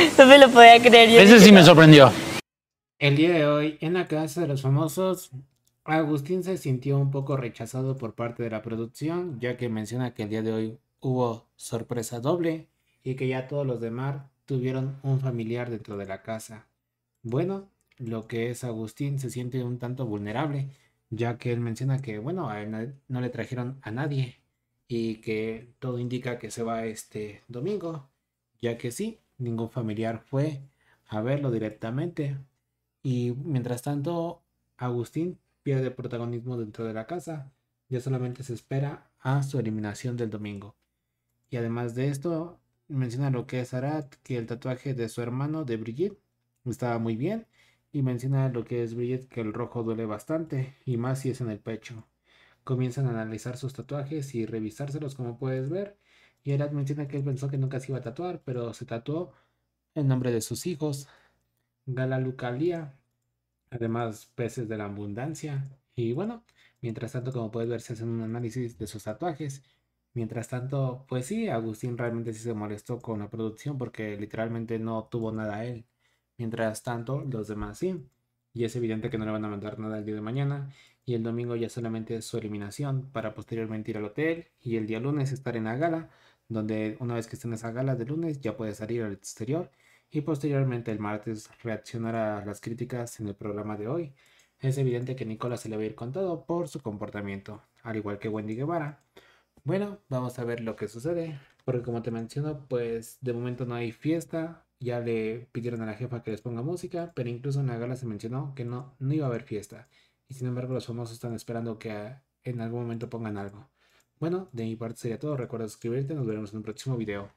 no me lo podía creer. Yo Ese sí me sorprendió. El día de hoy, en la casa de los famosos, Agustín se sintió un poco rechazado por parte de la producción, ya que menciona que el día de hoy hubo sorpresa doble y que ya todos los demás tuvieron un familiar dentro de la casa. Bueno, lo que es Agustín se siente un tanto vulnerable, ya que él menciona que, bueno, no le trajeron a nadie y que todo indica que se va este domingo, ya que sí, ningún familiar fue a verlo directamente. Y mientras tanto, Agustín pierde protagonismo dentro de la casa, ya solamente se espera a su eliminación del domingo. Y además de esto, menciona lo que es Arad, que el tatuaje de su hermano de Brigitte estaba muy bien. Y menciona lo que es Brigitte, que el rojo duele bastante, y más si es en el pecho. Comienzan a analizar sus tatuajes y revisárselos como puedes ver. Y él menciona que él pensó que nunca se iba a tatuar, pero se tatuó en nombre de sus hijos, Gala Lucalia, además peces de la abundancia. Y bueno, mientras tanto, como puedes ver, se hacen un análisis de sus tatuajes. Mientras tanto, pues sí, Agustín realmente sí se molestó con la producción porque literalmente no tuvo nada a él. Mientras tanto, los demás sí. Y es evidente que no le van a mandar nada el día de mañana. Y el domingo ya solamente es su eliminación para posteriormente ir al hotel. Y el día lunes estar en la gala donde una vez que estén esa gala de lunes ya puede salir al exterior y posteriormente el martes reaccionar a las críticas en el programa de hoy. Es evidente que Nicolás se le va a ir contado por su comportamiento, al igual que Wendy Guevara. Bueno, vamos a ver lo que sucede, porque como te menciono, pues de momento no hay fiesta, ya le pidieron a la jefa que les ponga música, pero incluso en la gala se mencionó que no, no iba a haber fiesta. Y sin embargo los famosos están esperando que en algún momento pongan algo. Bueno, de mi parte sería todo. Recuerda suscribirte. Nos veremos en un próximo video.